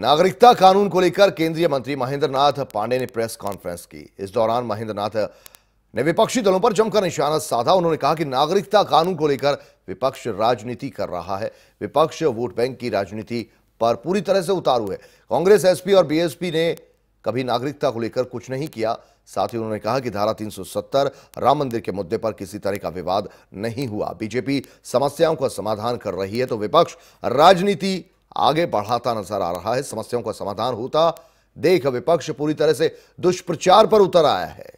नागरिकता कानून को लेकर केंद्रीय मंत्री महेंद्र नाथ पांडे ने प्रेस कॉन्फ्रेंस की इस दौरान महेंद्र नाथ ने विपक्षी दलों पर जमकर निशाना साधा उन्होंने कहा कि नागरिकता कानून को लेकर विपक्ष राजनीति कर रहा है विपक्ष वोट बैंक की राजनीति पर पूरी तरह से उतारू है कांग्रेस एसपी और बीएसपी ने कभी नागरिकता को लेकर कुछ नहीं किया साथ ही उन्होंने कहा कि धारा 370 राम मंदिर के मुद्दे पर किसी तरह का विवाद नहीं हुआ बीजेपी समस्याओं का समाधान कर रही है तो विपक्ष राजनीति आगे बढ़ाता नजर आ रहा है समस्याओं का समाधान होता देख विपक्ष पूरी तरह से दुष्प्रचार पर उतर आया है